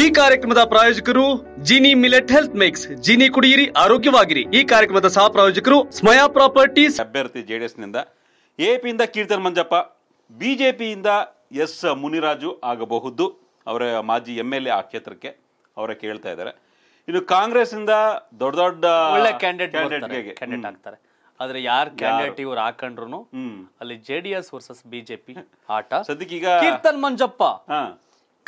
ಈ ಕಾರ್ಯಕ್ರಮದ ಪ್ರಾಯೋಜಕರು Gini millet health mix Gini ಕುಡಿಯಿರಿ ಆರೋಗ್ಯವಾಗಿರಿ ಈ ಕಾರ್ಯಕ್ರಮದ ಸಹ ಪ್ರಾಯೋಜಕರು ಸ್ಮಯಾ ಪ್ರಾಪರ್ಟೀಸ್ ಅಭ್ಯರ್ಥಿ ಜೆಡಿಎಸ್ ನಿಂದ ಎಪಿಯಿಂದ ಕೀರ್ತನ್ ಮಂಜಪ್ಪ ಬಿಜೆಪಿಯಿಂದ ಎಸ್ ಮುನಿರಾಜು ಆಗಬಹುದು ಅವರ ಮಾಜಿ ಎಂ ಎಲ್ ಎ ಆ ಕ್ಷೇತ್ರಕ್ಕೆ ಅವರ ಕೇಳ್ತಾ ಇದ್ದಾರೆ ಇನ್ನು ಕಾಂಗ್ರೆಸ್ ಇಂದ ದೊಡ್ಡ ದೊಡ್ಡ ಒಳ್ಳೆ ಕ್ಯಾಂಡಿಡೇಟ್ ಕ್ಯಾಂಡಿಡೇಟ್ ಆಗ್ತಾರೆ ಆದ್ರೆ ಯಾರ್ ಕ್ಯಾಂಡಿಡೇಟ್ ಇವ್ರು ಹಾಕೊಂಡ್ರು ಅಲ್ಲಿ ಜೆಡಿಎಸ್ ವರ್ಸಸ್ ಬಿಜೆಪಿ ಆಟ ಸದ್ಯಕ್ಕೆ ಈಗ ಕೀರ್ತನ್ ಮಂಜಪ್ಪ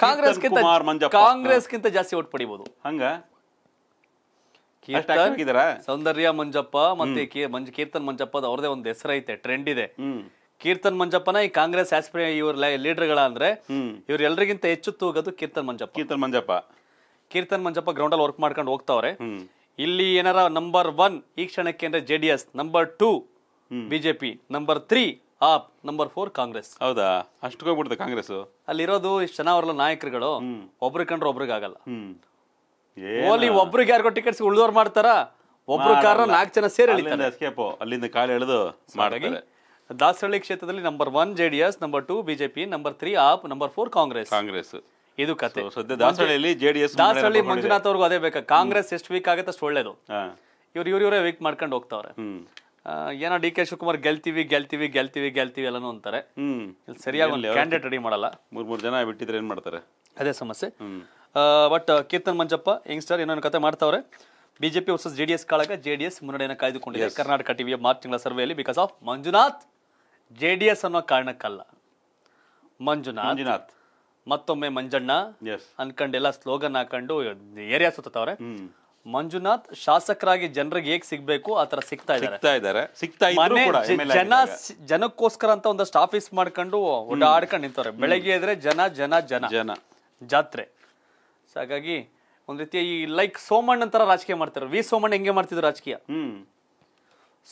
ಕಾಂಗ್ರೆಸ್ ಗಿಂತ ಜಾಸ್ತಿ ಓಟ್ ಪಡಿಬಹುದು ಹಂಗ ಕೀರ್ತನ್ ಸೌಂದರ್ಯ ಮಂಜಪ್ಪ ಮತ್ತೆ ಕೀರ್ತನ್ ಮಂಜಪ್ಪ ಅವ್ರದೇ ಒಂದು ಹೆಸರೈತೆ ಟ್ರೆಂಡ್ ಇದೆ ಕೀರ್ತನ್ ಮಂಜಪ್ಪನ ಈ ಕಾಂಗ್ರೆಸ್ ಆಸ್ಪಿರ ಇವ್ರ ಲೀಡರ್ಗಳ ಅಂದ್ರೆ ಇವ್ರೆಲ್ರಿಗಿಂತ ಹೆಚ್ಚು ತೂಗೋದು ಕೀರ್ತನ್ ಮಂಜಪ್ಪ ಕೀರ್ತನ್ ಮಂಜಪ್ಪ ಕೀರ್ತನ್ ಮಂಜಪ್ಪ ಗ್ರೌಂಡ್ ಅಲ್ಲಿ ವರ್ಕ್ ಮಾಡ್ಕೊಂಡು ಹೋಗ್ತಾವ್ರೆ ಇಲ್ಲಿ ಏನಾರ ನಂಬರ್ ಒನ್ ಈ ಕ್ಷಣಕ್ಕೆ ಅಂದ್ರೆ JDS number two BJP number three app number four Congress ಹೌದಾ ಅಷ್ಟು ಹೋಗ್ಬಿಡುತ್ತೆ ಕಾಂಗ್ರೆಸ್ ಅಲ್ಲಿರೋದು ಇಷ್ಟು ಜನ ಅವ್ರಲ್ಲ ನಾಯಕರುಗಳು ಒಬ್ರಿಗೆ ಕಂಡ್ರೆ ಒಬ್ರಿಗಾಗಲ್ಲ ಓಲಿ ಒಬ್ರಿಗೆ ಯಾರಿಗೋ ಟಿಕೆಟ್ಸ್ ಉಳಿದವ್ರು ಮಾಡ್ತಾರ ಒಬ್ರು ಕಾರಣ ನಾಲ್ಕು ಜನ ಸೇರಿ ಅಲ್ಲಿಂದ ಎಸ್ಕೇಪ್ ಅಲ್ಲಿಂದ ಕಾಲು ಎಳೆದು ದಾಸರಳ್ಳಿ ಕ್ಷೇತ್ರದಲ್ಲಿ number one JDS number two BJP number three app number four Congress Congress ಇದು ಕತೆ ಸದ್ಯ ಡಿ ಜೆಡಿಎಸ್ ದಾಸಹಳ್ಳಿ ಮಂಜುನಾಥ್ ಅವ್ರಿಗೂ ಅದೇ ಬೇಕಾ ಕಾಂಗ್ರೆಸ್ ಎಷ್ಟು ವೀಕ್ ಆಗುತ್ತೆ ಅಷ್ಟು ಒಳ್ಳೇದು ಇವ್ರು ಇವ್ರ ಇವರೇ ವೀಕ್ ಮಾಡ್ಕೊಂಡು ಹೋಗ್ತಾವ್ರೆ ಏನೋ ಡಿ ಕೆ ಶಿವಕುಮಾರ್ ಗೆಲ್ತೀವಿ ಗೆಲ್ತೀವಿ ಗೆಲ್ತೀವಿ ಗೆಲ್ತೀವಿ ಎಲ್ಲನೂ ಅಂತಾರೆ ಇಲ್ಲಿ ಸರಿಯಾಗಿ ಒಂದು ಕ್ಯಾಂಡಿಡೇಟ್ ರೆಡಿ ಮಾಡಲ್ಲ ಮೂರು ಮೂರು ಜನ ಬಿಟ್ಟಿದ್ರೆ ಏನು ಮಾಡ್ತಾರೆ ಅದೇ ಸಮಸ್ಯೆ ಬಟ್ ಕೀರ್ತನ್ ಮಂಜಪ್ಪ ಯಂಗ್ಸ್ಟರ್ ಇನ್ನೊಂದು ಕತೆ ಮಾಡ್ತಾವ್ರೆ BJP versus J D S ಕಾಳಗ ಜೆ ಡಿ ಎಸ್ ಮುನ್ನಡೆಯನ್ನು ಕಾಯ್ದುಕೊಂಡಿದೆ ಕರ್ನಾಟಕ ಟಿವಿಯ ಮಾರ್ಚ್ ತಿಂಗಳ ಸರ್ವೆಯಲ್ಲಿ because of Manjunath J D S ಅನ್ನೋ ಕಾರಣಕ್ಕಲ್ಲ ಮಂಜುನಾಥ್ ಮಂಜುನಾಥ್ ಮತ್ತೊಮ್ಮೆ ಮಂಜಣ್ಣ ಅನ್ಕೊಂಡು ಸ್ಲೋಗನ್ ಹಾಕೊಂಡು ಏರಿಯಾ ಸುತ್ತವ್ರೆ ಮಂಜುನಾಥ್ ಶಾಸಕರಾಗಿ ಜನರಿಗೆ ಹೇಗೆ ಸಿಗ್ಬೇಕು ಆ ತರ ಸಿಗ್ತಾ ಇದ್ದಾರೆ ಸಿಗ್ತಾ ಜನ ಜನಕ್ಕೋಸ್ಕರ ಅಂತ ಒಂದಷ್ಟು ಆಫೀಸ್ ಮಾಡ್ಕೊಂಡು ಓಡಾಡ್ಕೊಂಡು ನಿಂತವ್ರೆ ಬೆಳಗ್ಗೆ ಇದ್ರೆ ಜನ ಜನ ಜನ ಜನ ಜಾತ್ರೆ ಸೊ ಹಾಗಾಗಿ ಒಂದ್ ರೀತಿಯ ಈ ಲೈಕ್ ಸೋಮಣ್ಣ ಅಂತರ ರಾಜಕೀಯ ಮಾಡ್ತಾರೆ ವಿ ಸೋಮಣ್ಣ ಹೆಂಗೆ ಮಾಡ್ತಿದ್ರು ರಾಜಕೀಯ ಹ್ಮ್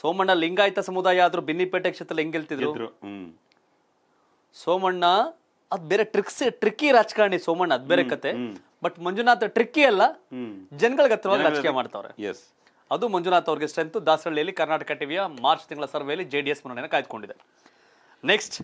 ಸೋಮಣ್ಣ ಲಿಂಗಾಯತ ಸಮುದಾಯ ಆದ್ರೂ ಬಿನ್ನಿಪೇಟೆ ಕ್ಷೇತ್ರ ಹೆಂಗ್ ಗೆಲ್ತಿದ್ರು ಹ್ಮ್ ಸೋಮಣ್ಣ ಅದ್ ಬೇರೆ ಟ್ರಿಕ್ಸ್ ಟ್ರಿಕ್ಕಿ ರಾಜಕಾರಣಿ ಸೋಮಣ್ಣ ಅದ್ ಬೇರೆ ಕತೆ ಬಟ್ ಮಂಜುನಾಥ್ ಟ್ರಿಕ್ಕಿ ಅಲ್ಲ ಜನಗಳ ಹತ್ರವಾಗಿ ರಾಜಕೀಯ ಮಾಡ್ತಾವ್ರೆ ಅದು ಮಂಜುನಾಥ್ ಅವ್ರಿಗೆ ಸ್ಟ್ರೆಂತ್ ದಾಸರಳ್ಳಿಯಲ್ಲಿ ಕರ್ನಾಟಕ ಟಿವಿಯ ಮಾರ್ಚ್ ತಿಂಗಳ ಸರ್ವೆಯಲ್ಲಿ ಜೆಡಿಎಸ್ ಡಿ ಎಸ್ ಕಾಯ್ದುಕೊಂಡಿದೆ ನೆಕ್ಸ್ಟ್